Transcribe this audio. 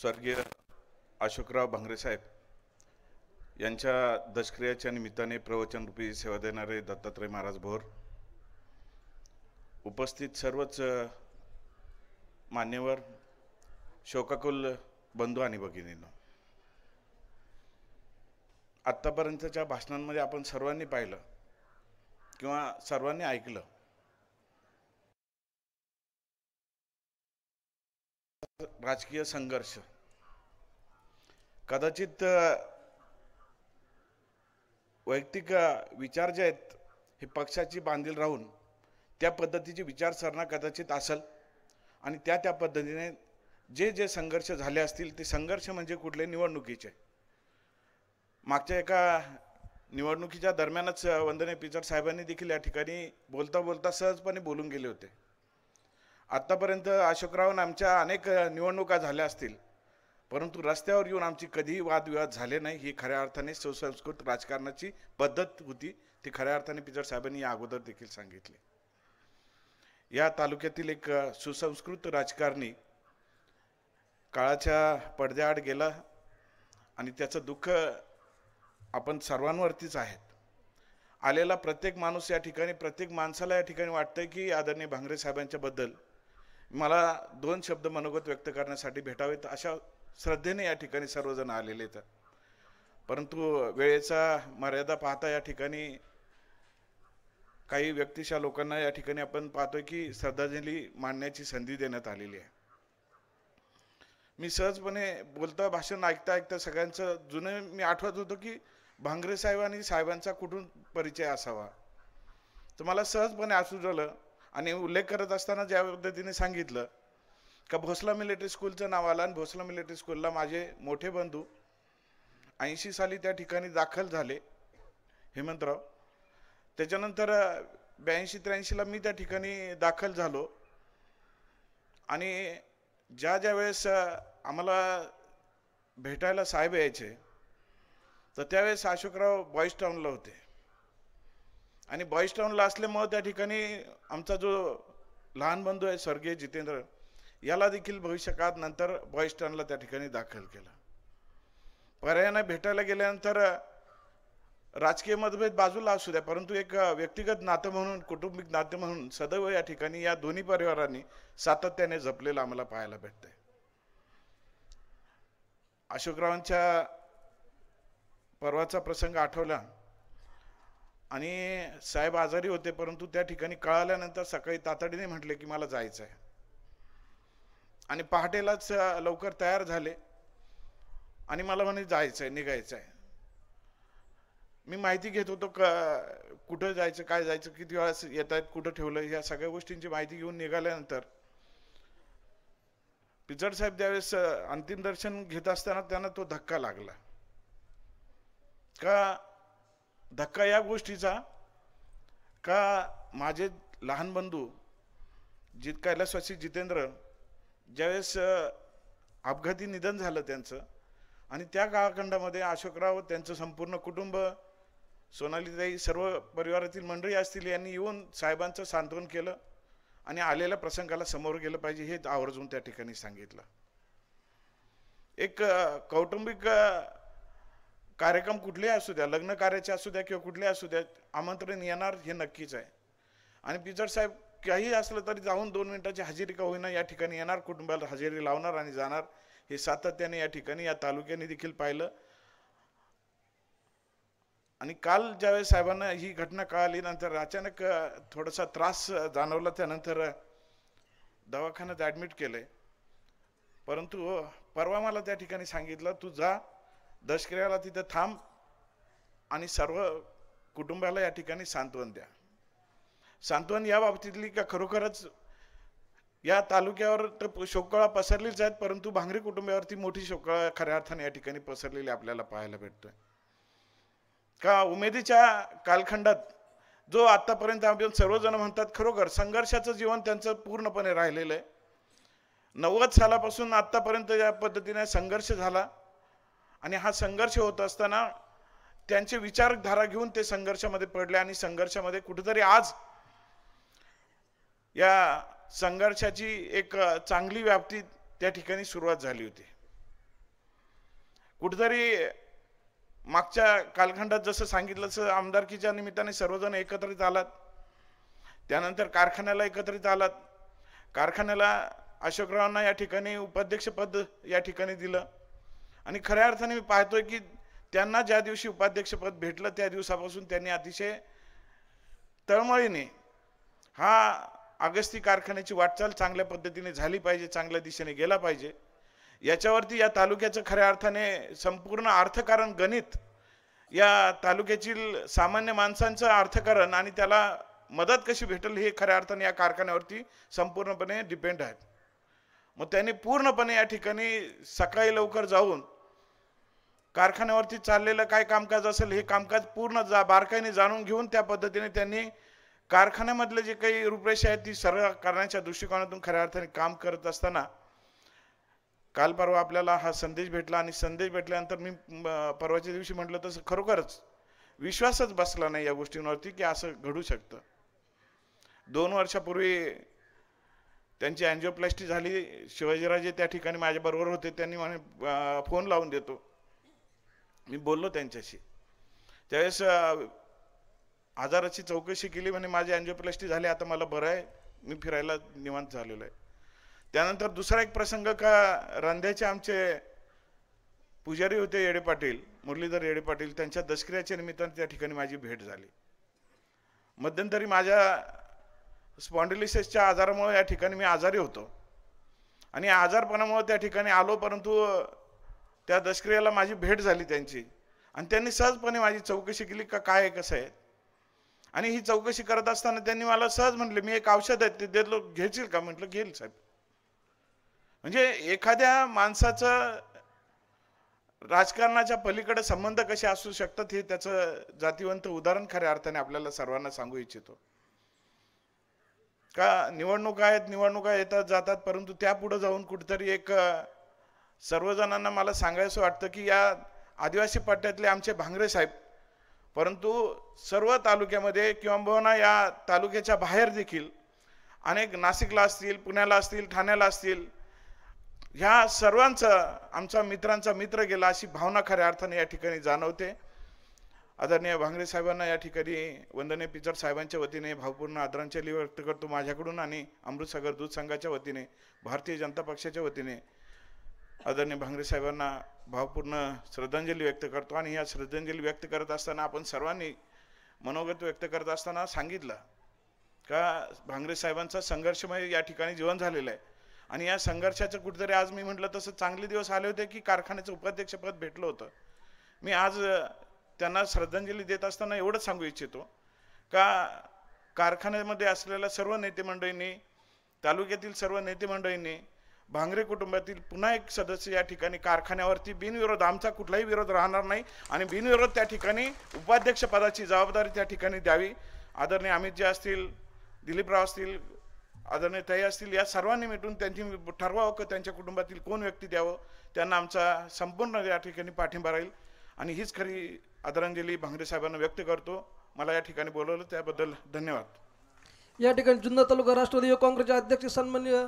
स्वर्गीय अशोकराव भांगरे साहेब यांच्या दशक्रियाच्या निमित्ताने प्रवचनरूपी सेवा देणारे दत्तात्रय महाराज भोर उपस्थित सर्वच मान्यवर शोकाकुल बंधू आणि भगिनींना आत्तापर्यंतच्या भाषणांमध्ये आपण सर्वांनी पाहिलं किंवा सर्वांनी ऐकलं राजकीय संघर्ष कदाचित वैयक्तिक विचार जे आहेत हे पक्षाची बांधील राहून त्या पद्धतीची विचारसरणा कदाचित असेल आणि त्या त्या पद्धतीने जे जे संघर्ष झाले असतील ते संघर्ष म्हणजे कुठले निवडणुकीचे मागच्या एका निवडणुकीच्या दरम्यानच वंदने पिचड साहेबांनी देखील या ठिकाणी बोलता बोलता सहजपणे बोलून गेले होते आत्तापर्यंत अशोकराव आमच्या अनेक निवडणुका झाल्या असतील परंतु रस्त्यावर येऊन आमची कधीही वादविवाद झाले नाही ही खऱ्या अर्थाने सुसंस्कृत राजकारणाची पद्धत होती ती खऱ्या अर्थाने पिचड साहेबांनी या अगोदर देखील सांगितले या तालुक्यातील एक सुसंस्कृत राजकारणी काळाच्या पडद्याआड गेला आणि त्याचं दुःख आपण सर्वांवरतीच आहेत आलेला प्रत्येक माणूस या ठिकाणी प्रत्येक माणसाला या ठिकाणी वाटतं की आदरणीय भांगरे साहेबांच्याबद्दल मला दोन शब्द मनोगत व्यक्त करण्यासाठी भेटावेत अशा श्रद्धेने या ठिकाणी सर्वजण आलेले आहेत परंतु वेळेचा मर्यादा पाहता या ठिकाणी काही व्यक्तिशा लोकांना या ठिकाणी आपण पाहतोय की श्रद्धांजली मांडण्याची संधी देण्यात आलेली आहे मी सहजपणे बोलता भाषण ऐकता ऐकता सगळ्यांचं जुनं मी आठवत होतो की भांगरे साहेब आणि साहेबांचा कुठून परिचय असावा तर मला सहजपणे असू झालं आणि उल्लेख करत असताना ज्या पद्धतीने सांगितलं का भोसला मिलिटरी स्कूलचं नाव आलं आणि भोसला मिलिटरी स्कूलला माझे मोठे बंधू ऐंशी साली त्या ठिकाणी दाखल झाले हेमंतराव त्याच्यानंतर ब्याऐंशी त्र्याऐंशीला मी त्या ठिकाणी दाखल झालो आणि ज्या ज्या वेळेस आम्हाला भेटायला साहेब यायचे तर त्यावेळेस अशोकराव बॉईज टाऊनला होते आणि बॉईज टाऊनला असल्यामुळं त्या ठिकाणी आमचा जो लहान बंधू आहे स्वर्गीय जितेंद्र याला देखील भविष्यकाळात नंतर बॉईज टाऊनला त्या ठिकाणी दाखल केला पर्यायानं भेटायला गेल्यानंतर राजकीय मतभेद बाजूला असू द्या परंतु एक व्यक्तिगत नातं म्हणून कुटुंबिक नातं म्हणून सदैव या ठिकाणी या दोन्ही परिवारांनी सातत्याने जपलेलं आम्हाला पाहायला भेटतंय अशोकरावांच्या परवाचा प्रसंग आठवला आणि साहेब आजारी होते परंतु त्या ठिकाणी कळाल्यानंतर सकाळी तातडीने म्हटले की मला जायचं आहे आणि पहाटेलाच लवकर तयार झाले आणि मला म्हणे जायचं आहे निघायचं आहे मी माहिती घेत होतो क कुठं जायचं काय जायचं किती वेळा येत आहेत कुठं ठेवलं या सगळ्या गोष्टींची माहिती घेऊन निघाल्यानंतर पिचड साहेब त्यावेळेस अंतिम दर्शन घेत असताना त्यांना तो धक्का लागला का धक्का या गोष्टीचा का माझे लहान बंधू जित कैलासवासी जितेंद्र ज्यावेळेस अपघाती निधन झालं त्यांचं आणि त्या काळखंडामध्ये अशोकराव त्यांचं संपूर्ण कुटुंब सोनालीताई सर्व परिवारातील मंडळी असतील यांनी येऊन साहेबांचं सांत्वन केलं आणि आलेल्या प्रसंगाला समोर गेलं पाहिजे हे आवर्जून त्या ठिकाणी सांगितलं एक कौटुंबिक कार्यक्रम कुठले असू द्या लग्न कार्याचे असू द्या किंवा कुठले असू द्या आमंत्रण येणार हे नक्कीच आहे आणि पिजर साहेब काही असलं तरी जाऊन दोन मिनिटाची हजेरी का होईना या ठिकाणी येणार कुटुंबाला हजेरी लावणार आणि जाणार हे सातत्याने या ठिकाणी या तालुक्याने देखील पाहिलं आणि काल ज्यावेळेस साहेबांना ही घटना कळाली नंतर अचानक थोडासा त्रास जाणवला त्यानंतर दवाखान्यात ॲडमिट केले परंतु हो, परवा मला त्या ठिकाणी सांगितलं तू जा दशकऱ्याला तिथं थांब आणि सर्व कुटुंबाला या ठिकाणी सांत्वन द्या सांत्वन या बाबतीतली का खरोखरच या तालुक्यावर तर शोकळा पसरलीच आहेत परंतु भांगरी कुटुंबावरती मोठी शोकळा खऱ्या अर्थाने या ठिकाणी पसरलेली आपल्याला पाहायला भेटतोय का उमेदीच्या कालखंडात जो आतापर्यंत आपण सर्वजण म्हणतात खरोखर संघर्षाचं जीवन त्यांचं पूर्णपणे राहिलेलं आहे नव्वद सालापासून आतापर्यंत या पद्धतीने संघर्ष झाला आणि हा संघर्ष होत असताना त्यांचे विचारधारा घेऊन ते संघर्षामध्ये पडले आणि संघर्षामध्ये कुठेतरी आज या संघर्षाची एक चांगली व्याप्ती त्या ठिकाणी सुरुवात झाली होती कुठेतरी मागच्या कालखंडात जसं सांगितलं तसं आमदारकीच्या निमित्ताने सर्वजण एकत्रित आलात त्यानंतर कारखान्याला एकत्रित आलात कारखान्याला अशोकरावांना या ठिकाणी उपाध्यक्षपद या ठिकाणी दिलं आणि खऱ्या अर्थाने मी पाहतोय की त्यांना ज्या दिवशी उपाध्यक्षपद भेटलं त्या दिवसापासून त्यांनी अतिशय तळमळीने हा अगस्ती कारखान्याची वाटचाल चांगल्या पद्धतीने झाली पाहिजे चांगल्या दिशेने गेला पाहिजे याच्यावरती या तालुक्याचं खऱ्या अर्थाने संपूर्ण अर्थकारण गणित या तालुक्यातील सामान्य माणसांचं अर्थकारण आणि त्याला मदत कशी भेटेल हे खऱ्या अर्थाने या कारखान्यावरती संपूर्णपणे डिपेंड आहे मग त्यांनी पूर्णपणे या ठिकाणी सकाळी लवकर जाऊन कारखान्यावरती चाललेलं काय कामकाज असेल हे कामकाज पूर्ण जा बारकाईने जाणून घेऊन त्या पद्धतीने त्यांनी कारखान्यामधले जे काही रूपरेषा आहेत ती सरळ करण्याच्या दृष्टिकोनातून खऱ्या अर्थाने काम करत असताना काल परवा आपल्याला हा संदेश भेटला आणि संदेश भेटल्यानंतर मी परवाच्या दिवशी म्हटलं तसं खरोखरच विश्वासच बसला नाही या गोष्टींवरती की असं घडू शकतं दोन वर्षापूर्वी त्यांची अँजिओप्लास्टी झाली शिवाजीराजे त्या ठिकाणी माझ्याबरोबर होते त्यांनी मला फोन लावून देतो मी बोललो त्यांच्याशी त्यावेळेस आजाराची चौकशी केली म्हणे माझे अँजिओप्लास्टी झाली आता मला बरं आहे मी फिरायला निवांत झालेलो आहे त्यानंतर दुसरा एक प्रसंग का रांध्याचे आमचे पुजारी होते येडे पाटील मुरलीधर येडे पाटील त्यांच्या दसऱ्याच्या निमित्तानं त्या ठिकाणी माझी भेट झाली मध्यंतरी माझ्या स्पॉन्डिलिसिसच्या आजारामुळे या ठिकाणी मी आजारी होतो आणि आजारपणामुळे त्या ठिकाणी आलो परंतु त्या दशक्रियाला माझी भेट झाली त्यांची आणि त्यांनी सहजपणे माझी चौकशी केली का काय कसं आहे आणि ही चौकशी करत असताना त्यांनी मला सहज म्हटले मी एक औषध आहे ते देतो घेशील का म्हटलं घेईल साहेब म्हणजे एखाद्या माणसाचं राजकारणाच्या पलीकडे संबंध कसे असू शकतात हे त्याचं जातीवंत उदाहरण खऱ्या अर्थाने आपल्याला सर्वांना सांगू इच्छितो का निवडणुका आहेत निवडणुका येतात जातात परंतु त्यापुढे जाऊन कुठेतरी एक सर्वजणांना मला सांगायचं वाटतं की या आदिवासी पट्ट्यातले आमचे भांगरे साहेब परंतु सर्व तालुक्यामध्ये किंबहुना या तालुक्याच्या बाहेर देखील अनेक नाशिकला असतील पुण्याला असतील ठाण्याला असतील ह्या सर्वांचं आमचा मित्रांचा मित्र गेला अशी भावना खऱ्या अर्थाने या ठिकाणी जाणवते आदरणीय भांगरे साहेबांना या ठिकाणी वंदने पिचर साहेबांच्या वतीने भावपूर्ण आदरांजली व्यक्त करतो माझ्याकडून आणि अमृतसागर दूध संघाच्या वतीने भारतीय जनता पक्षाच्या वतीने आदरणीय भांगरे साहेबांना भावपूर्ण श्रद्धांजली व्यक्त करतो आणि या श्रद्धांजली व्यक्त करत असताना आपण सर्वांनी मनोगत व्यक्त करत असताना सांगितलं का भांगरे साहेबांचा संघर्षमय या ठिकाणी जीवन झालेलं आहे आणि या संघर्षाचं कुठेतरी आज मी म्हटलं तसं चांगले दिवस आले होते की कारखान्याचं उपाध्यक्षपद भेटलं होतं मी आज त्यांना श्रद्धांजली देत असताना एवढंच सांगू इच्छितो का कारखान्यामध्ये असलेल्या सर्व नेते मंडळींनी तालुक्यातील सर्व नेते मंडळींनी भांगरे कुटुंबातील पुन्हा एक सदस्य या ठिकाणी कारखान्यावरती बिनविरोध आमचा कुठलाही विरोध राहणार नाही आणि बिनविरोध त्या ठिकाणी उपाध्यक्षपदाची जबाबदारी त्या ठिकाणी द्यावी आदरणीय जे असतील दिलीपराव असतील आदरणीय ताई असतील या सर्वांनी मिटून त्यांची ठरवावं की त्यांच्या कुटुंबातील कोण व्यक्ती द्यावं त्यांना आमचा संपूर्ण या ठिकाणी पाठिंबा राहील आणि हीच खरी आदरांजली भांगरे साहेबांना व्यक्त करतो मला या ठिकाणी बोलवलं त्याबद्दल धन्यवाद या ठिकाणी जुन्नर तालुका राष्ट्रवादी काँग्रेसचे अध्यक्ष सन्मान्य